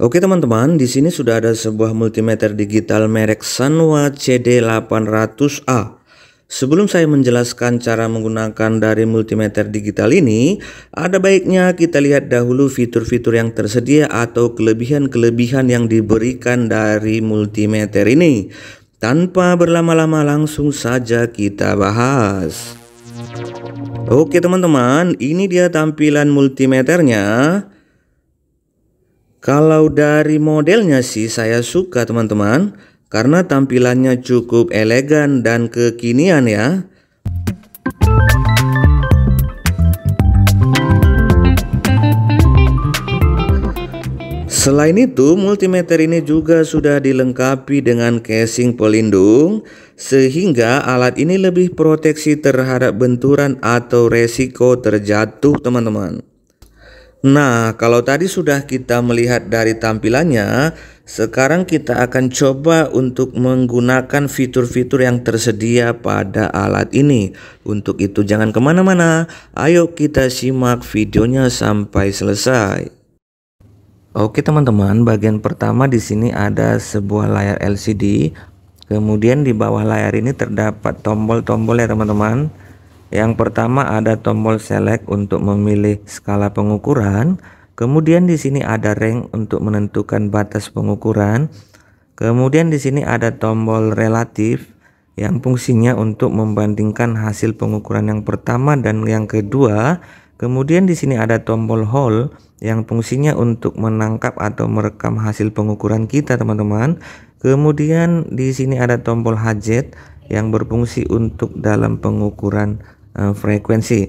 Oke teman-teman, di sini sudah ada sebuah multimeter digital merek Sanwa CD800A. Sebelum saya menjelaskan cara menggunakan dari multimeter digital ini, ada baiknya kita lihat dahulu fitur-fitur yang tersedia atau kelebihan-kelebihan yang diberikan dari multimeter ini. Tanpa berlama-lama langsung saja kita bahas. Oke teman-teman, ini dia tampilan multimeternya. Kalau dari modelnya sih saya suka teman-teman karena tampilannya cukup elegan dan kekinian ya. Selain itu, multimeter ini juga sudah dilengkapi dengan casing pelindung sehingga alat ini lebih proteksi terhadap benturan atau resiko terjatuh teman-teman. Nah, kalau tadi sudah kita melihat dari tampilannya, sekarang kita akan coba untuk menggunakan fitur-fitur yang tersedia pada alat ini. Untuk itu jangan kemana-mana, ayo kita simak videonya sampai selesai. Oke teman-teman, bagian pertama di sini ada sebuah layar LCD. Kemudian di bawah layar ini terdapat tombol-tombol ya teman-teman. Yang pertama ada tombol select untuk memilih skala pengukuran, kemudian di sini ada rank untuk menentukan batas pengukuran, kemudian di sini ada tombol relatif yang fungsinya untuk membandingkan hasil pengukuran yang pertama dan yang kedua. Kemudian di sini ada tombol hold yang fungsinya untuk menangkap atau merekam hasil pengukuran kita, teman-teman. Kemudian di sini ada tombol hajet yang berfungsi untuk dalam pengukuran Eh, frekuensi.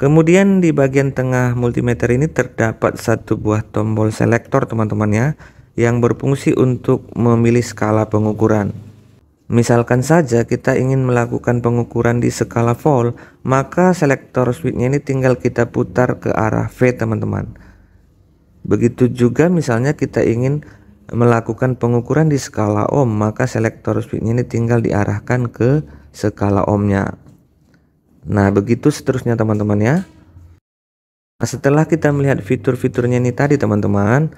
Kemudian di bagian tengah multimeter ini terdapat satu buah tombol selektor teman-teman ya yang berfungsi untuk memilih skala pengukuran. Misalkan saja kita ingin melakukan pengukuran di skala volt, maka selektor switchnya ini tinggal kita putar ke arah V teman-teman. Begitu juga misalnya kita ingin melakukan pengukuran di skala ohm, maka selektor switchnya ini tinggal diarahkan ke skala ohmnya. Nah, begitu seterusnya teman-teman ya. Nah, setelah kita melihat fitur-fiturnya ini tadi teman-teman,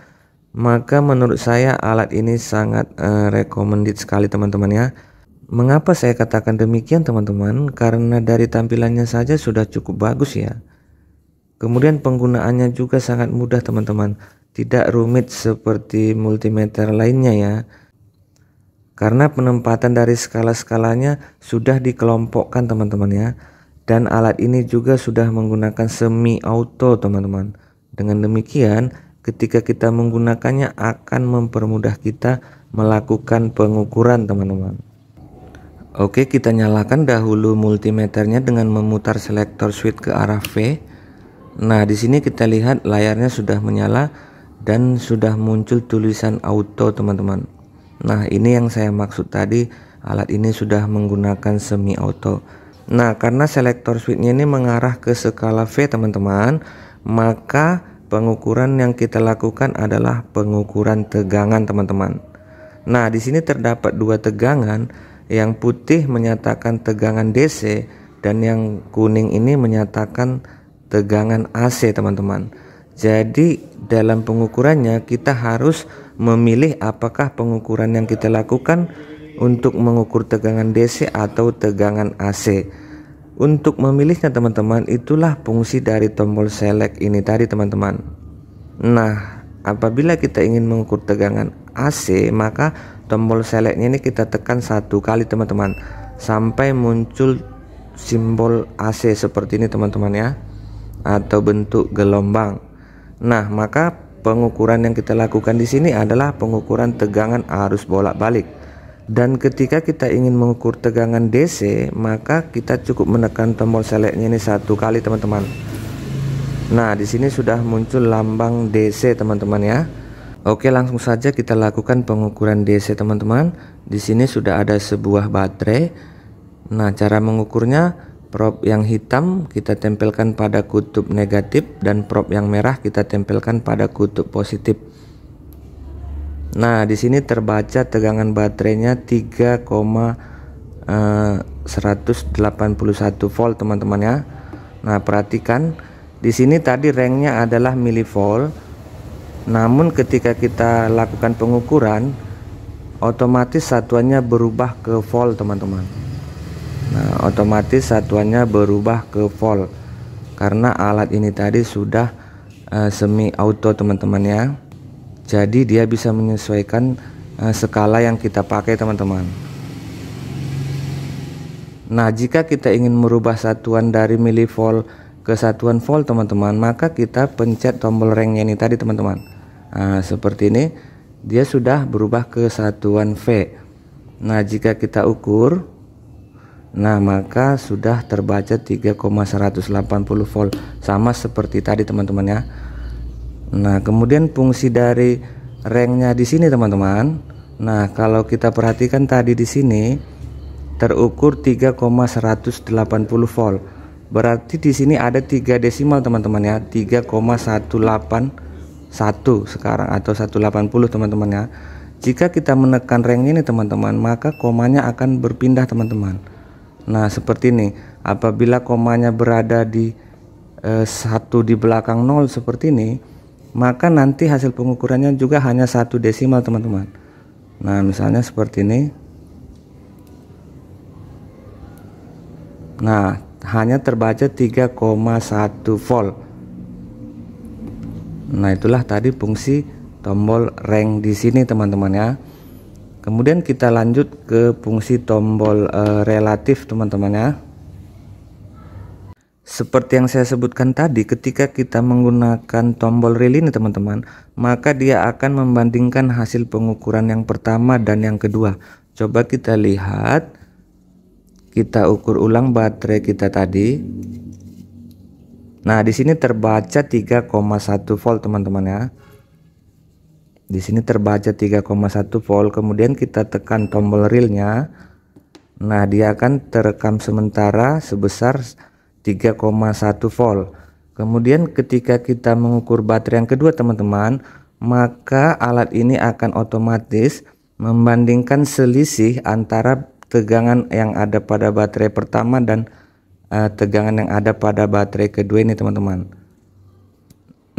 maka menurut saya alat ini sangat uh, recommended sekali teman-teman ya. Mengapa saya katakan demikian teman-teman? Karena dari tampilannya saja sudah cukup bagus ya. Kemudian penggunaannya juga sangat mudah teman-teman. Tidak rumit seperti multimeter lainnya ya. Karena penempatan dari skala-skalanya sudah dikelompokkan teman-teman ya. Dan alat ini juga sudah menggunakan semi auto, teman-teman. Dengan demikian, ketika kita menggunakannya akan mempermudah kita melakukan pengukuran, teman-teman. Oke, kita nyalakan dahulu multimeternya dengan memutar selektor switch ke arah V. Nah, di sini kita lihat layarnya sudah menyala dan sudah muncul tulisan auto, teman-teman. Nah, ini yang saya maksud tadi, alat ini sudah menggunakan semi auto. Nah, karena selektor switchnya ini mengarah ke skala V teman-teman, maka pengukuran yang kita lakukan adalah pengukuran tegangan teman-teman. Nah, di sini terdapat dua tegangan, yang putih menyatakan tegangan DC dan yang kuning ini menyatakan tegangan AC teman-teman. Jadi dalam pengukurannya kita harus memilih apakah pengukuran yang kita lakukan untuk mengukur tegangan DC atau tegangan AC. Untuk memilihnya teman-teman, itulah fungsi dari tombol select ini tadi teman-teman. Nah, apabila kita ingin mengukur tegangan AC, maka tombol selectnya ini kita tekan satu kali teman-teman sampai muncul simbol AC seperti ini teman-teman ya atau bentuk gelombang. Nah, maka pengukuran yang kita lakukan di sini adalah pengukuran tegangan arus bolak-balik. Dan ketika kita ingin mengukur tegangan DC, maka kita cukup menekan tombol seleknya ini satu kali teman-teman. Nah, di sini sudah muncul lambang DC teman-teman ya. Oke, langsung saja kita lakukan pengukuran DC teman-teman. Di sini sudah ada sebuah baterai. Nah, cara mengukurnya prop yang hitam kita tempelkan pada kutub negatif dan prop yang merah kita tempelkan pada kutub positif. Nah, di sini terbaca tegangan baterainya 3,181 eh, volt teman-teman ya. Nah, perhatikan di sini tadi ranknya adalah milivolt. Namun ketika kita lakukan pengukuran otomatis satuannya berubah ke volt teman-teman. Nah, otomatis satuannya berubah ke volt karena alat ini tadi sudah uh, semi auto teman-teman ya. Jadi dia bisa menyesuaikan uh, skala yang kita pakai teman-teman. Nah, jika kita ingin merubah satuan dari milivolt ke satuan volt teman-teman, maka kita pencet tombol ranknya ini tadi teman-teman. Nah, seperti ini dia sudah berubah ke satuan V. Nah, jika kita ukur Nah, maka sudah terbaca 3,180 volt sama seperti tadi teman-teman ya. Nah, kemudian fungsi dari ranknya di sini teman-teman. Nah, kalau kita perhatikan tadi di sini terukur 3,180 volt. Berarti di sini ada 3 desimal teman-teman ya, 3,181 sekarang atau 180 teman-teman ya. Jika kita menekan rank ini teman-teman, maka komanya akan berpindah teman-teman. Nah, seperti ini. Apabila komanya berada di eh, di belakang nol seperti ini, maka nanti hasil pengukurannya juga hanya satu desimal teman-teman nah misalnya seperti ini nah hanya terbaca 3,1 volt nah itulah tadi fungsi tombol rank di sini teman-teman ya kemudian kita lanjut ke fungsi tombol uh, relatif teman-teman ya seperti yang saya sebutkan tadi, ketika kita menggunakan tombol rel ini teman-teman, maka dia akan membandingkan hasil pengukuran yang pertama dan yang kedua. Coba kita lihat, kita ukur ulang baterai kita tadi. Nah, di sini terbaca 3,1 volt teman-teman ya. Di sini terbaca 3,1 volt, kemudian kita tekan tombol realnya. Nah, dia akan terekam sementara sebesar 3,1 volt. Kemudian ketika kita mengukur baterai yang kedua teman-teman, maka alat ini akan otomatis membandingkan selisih antara tegangan yang ada pada baterai pertama dan uh, tegangan yang ada pada baterai kedua ini teman-teman.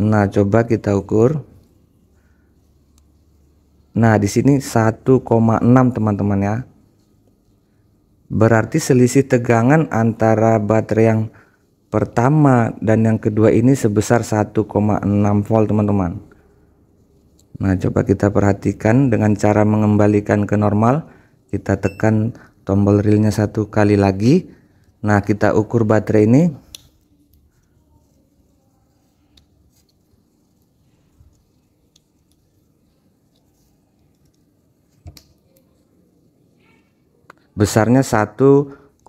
Nah, coba kita ukur. Nah, di sini 1,6 teman-teman ya. Berarti selisih tegangan antara baterai yang pertama dan yang kedua ini sebesar 1,6 volt teman-teman. Nah, coba kita perhatikan dengan cara mengembalikan ke normal, kita tekan tombol realnya satu kali lagi. Nah, kita ukur baterai ini besarnya 1,5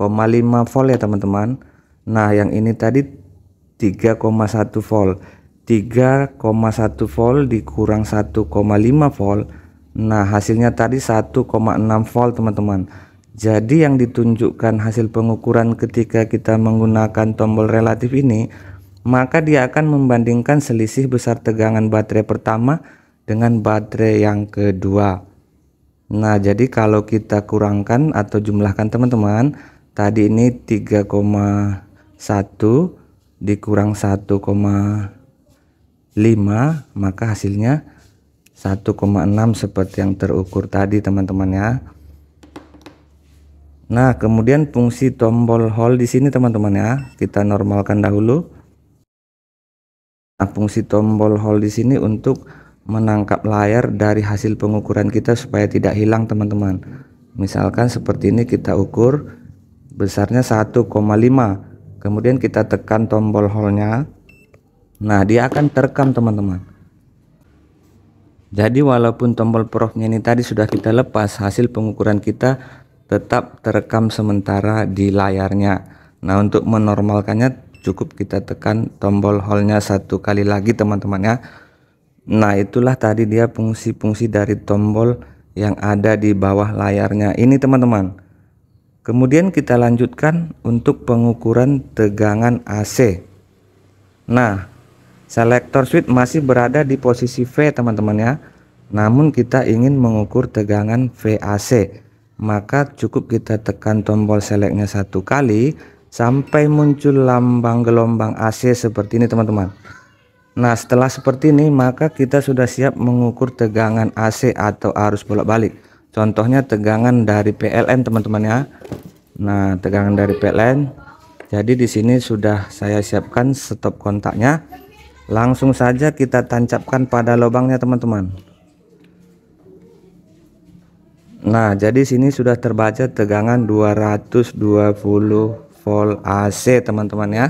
volt ya teman-teman nah yang ini tadi 3,1 volt 3,1 volt dikurang 1,5 volt nah hasilnya tadi 1,6 volt teman-teman jadi yang ditunjukkan hasil pengukuran ketika kita menggunakan tombol relatif ini maka dia akan membandingkan selisih besar tegangan baterai pertama dengan baterai yang kedua Nah, jadi kalau kita kurangkan atau jumlahkan teman-teman, tadi ini 3,1 dikurang 1,5 maka hasilnya 1,6 seperti yang terukur tadi teman-teman ya. Nah, kemudian fungsi tombol hold di sini teman-teman ya. Kita normalkan dahulu. Nah, fungsi tombol hold di sini untuk menangkap layar dari hasil pengukuran kita supaya tidak hilang teman-teman misalkan seperti ini kita ukur besarnya 1,5 kemudian kita tekan tombol holdnya. nah dia akan terekam teman-teman jadi walaupun tombol profnya ini tadi sudah kita lepas hasil pengukuran kita tetap terekam sementara di layarnya nah untuk menormalkannya cukup kita tekan tombol holdnya satu kali lagi teman-teman ya Nah, itulah tadi dia fungsi-fungsi dari tombol yang ada di bawah layarnya. Ini teman-teman. Kemudian kita lanjutkan untuk pengukuran tegangan AC. Nah, selector switch masih berada di posisi V, teman-teman ya. Namun kita ingin mengukur tegangan VAC. Maka cukup kita tekan tombol seleknya satu kali sampai muncul lambang gelombang AC seperti ini, teman-teman. Nah setelah seperti ini maka kita sudah siap mengukur tegangan AC atau arus bolak-balik Contohnya tegangan dari PLN teman-teman ya Nah tegangan dari PLN Jadi di sini sudah saya siapkan stop kontaknya Langsung saja kita tancapkan pada lubangnya teman-teman Nah jadi sini sudah terbaca tegangan 220 volt AC teman-teman ya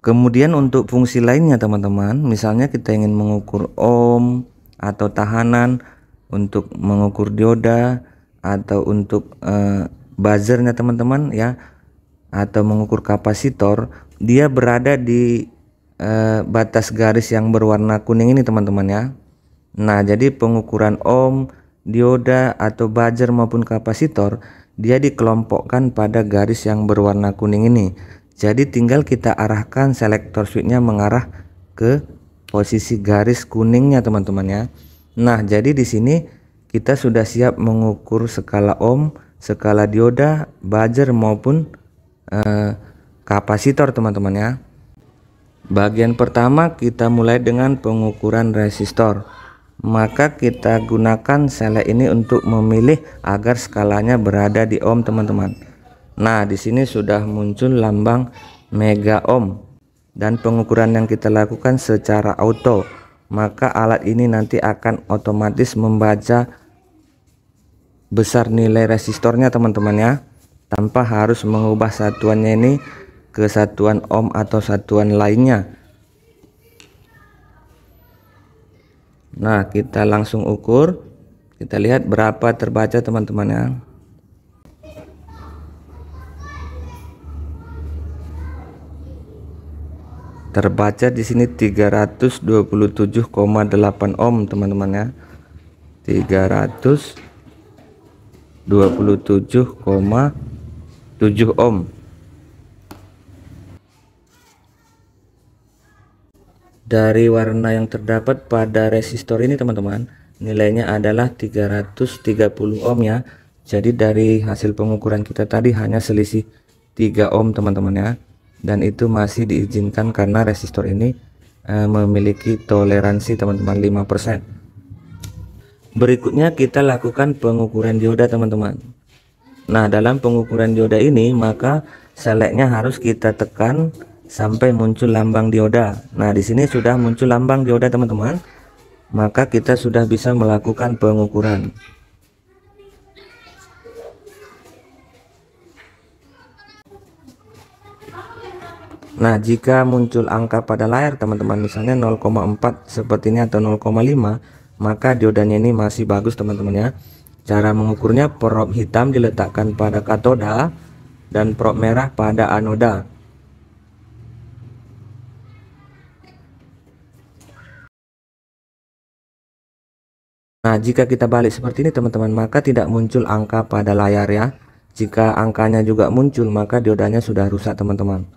Kemudian untuk fungsi lainnya teman-teman, misalnya kita ingin mengukur ohm atau tahanan untuk mengukur dioda atau untuk eh, buzzernya teman-teman ya atau mengukur kapasitor, dia berada di eh, batas garis yang berwarna kuning ini teman-teman ya. Nah, jadi pengukuran ohm, dioda atau buzzer maupun kapasitor dia dikelompokkan pada garis yang berwarna kuning ini jadi tinggal kita arahkan selektor switchnya mengarah ke posisi garis kuningnya teman-teman ya. Nah jadi di sini kita sudah siap mengukur skala ohm, skala dioda, buzzer maupun eh, kapasitor teman-teman ya. Bagian pertama kita mulai dengan pengukuran resistor. Maka kita gunakan selek ini untuk memilih agar skalanya berada di ohm teman-teman. Nah, di sini sudah muncul lambang mega ohm dan pengukuran yang kita lakukan secara auto. Maka alat ini nanti akan otomatis membaca besar nilai resistornya teman-teman ya tanpa harus mengubah satuannya ini ke satuan ohm atau satuan lainnya nah kita langsung ukur kita lihat berapa terbaca teman-teman ya terbaca di sini 327,8 ohm teman-teman ya 327,7 ohm dari warna yang terdapat pada resistor ini teman-teman nilainya adalah 330 ohm ya jadi dari hasil pengukuran kita tadi hanya selisih 3 ohm teman-teman ya dan itu masih diizinkan karena resistor ini e, memiliki toleransi teman-teman 5% berikutnya kita lakukan pengukuran dioda teman-teman nah dalam pengukuran dioda ini maka seleknya harus kita tekan sampai muncul lambang dioda nah di sini sudah muncul lambang dioda teman-teman maka kita sudah bisa melakukan pengukuran Nah jika muncul angka pada layar teman-teman misalnya 0,4 seperti ini atau 0,5 maka diodanya ini masih bagus teman-teman ya Cara mengukurnya prop hitam diletakkan pada katoda dan prop merah pada anoda Nah, jika kita balik seperti ini teman-teman, maka tidak muncul angka pada layar ya. Jika angkanya juga muncul, maka diodanya sudah rusak teman-teman.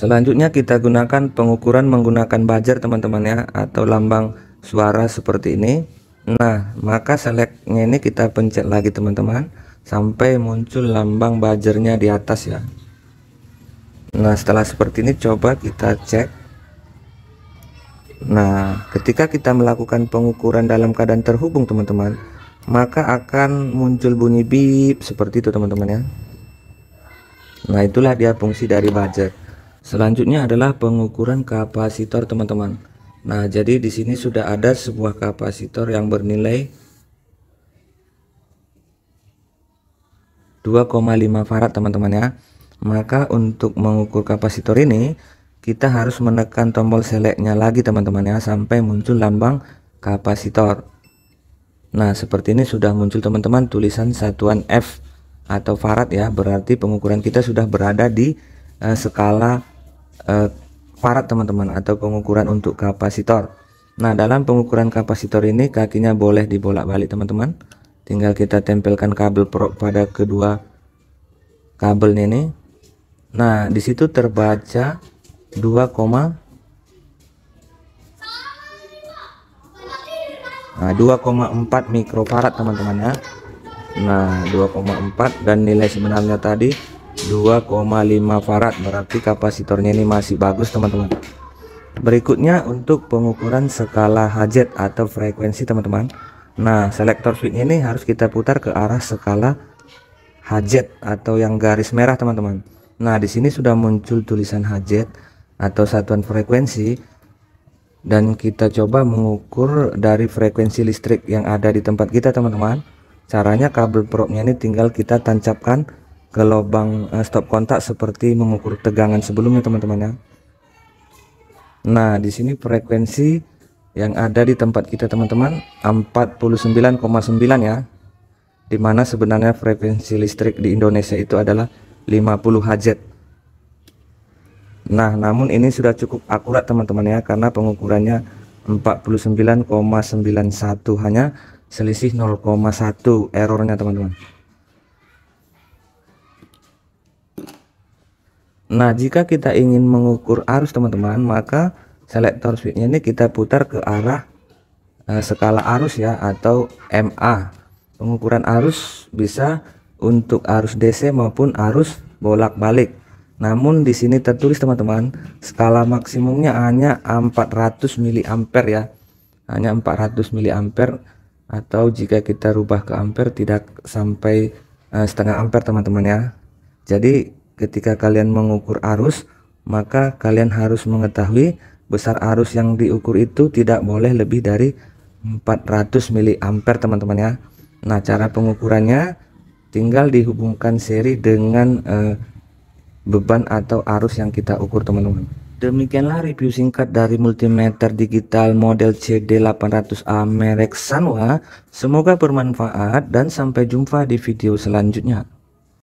Selanjutnya kita gunakan pengukuran menggunakan buzzer teman-teman ya atau lambang suara seperti ini. Nah, maka seleknya ini kita pencet lagi teman-teman sampai muncul lambang buzzernya di atas ya. Nah, setelah seperti ini coba kita cek. Nah, ketika kita melakukan pengukuran dalam keadaan terhubung teman-teman, maka akan muncul bunyi beep seperti itu teman-teman ya. Nah, itulah dia fungsi dari buzzer. Selanjutnya adalah pengukuran kapasitor teman-teman. Nah, jadi di sini sudah ada sebuah kapasitor yang bernilai 2,5 farad teman-teman ya. Maka untuk mengukur kapasitor ini kita harus menekan tombol seleknya lagi teman-teman ya sampai muncul lambang kapasitor. Nah, seperti ini sudah muncul teman-teman tulisan satuan F atau farad ya, berarti pengukuran kita sudah berada di eh, skala uh, eh, farad teman-teman atau pengukuran untuk kapasitor nah dalam pengukuran kapasitor ini kakinya boleh dibolak-balik teman-teman tinggal kita tempelkan kabel prok pada kedua kabel ini nah disitu terbaca 2, Nah, 2,4 mikrofarad teman-teman ya. Nah, 2,4 dan nilai sebenarnya tadi 2,5 farad berarti kapasitornya ini masih bagus teman-teman berikutnya untuk pengukuran skala hajat atau frekuensi teman-teman nah selektor switch ini harus kita putar ke arah skala hajat atau yang garis merah teman-teman nah di sini sudah muncul tulisan hajat atau satuan frekuensi dan kita coba mengukur dari frekuensi listrik yang ada di tempat kita teman-teman caranya kabel probe-nya ini tinggal kita tancapkan ke lubang eh, stop kontak seperti mengukur tegangan sebelumnya teman-teman ya. Nah, di sini frekuensi yang ada di tempat kita teman-teman 49,9 ya. Dimana sebenarnya frekuensi listrik di Indonesia itu adalah 50 hz. Nah, namun ini sudah cukup akurat teman-teman ya karena pengukurannya 49,91 hanya selisih 0,1 errornya teman-teman. Nah, jika kita ingin mengukur arus teman-teman, maka selektor switchnya ini kita putar ke arah uh, skala arus ya atau MA. Pengukuran arus bisa untuk arus DC maupun arus bolak-balik. Namun di sini tertulis teman-teman, skala maksimumnya hanya 400 mA ya. Hanya 400 mA atau jika kita rubah ke ampere tidak sampai uh, setengah ampere teman-teman ya. Jadi Ketika kalian mengukur arus, maka kalian harus mengetahui besar arus yang diukur itu tidak boleh lebih dari 400 mA teman-teman ya. Nah, cara pengukurannya tinggal dihubungkan seri dengan eh, beban atau arus yang kita ukur teman-teman. Demikianlah review singkat dari multimeter digital model CD800A merek Sanwa. Semoga bermanfaat dan sampai jumpa di video selanjutnya.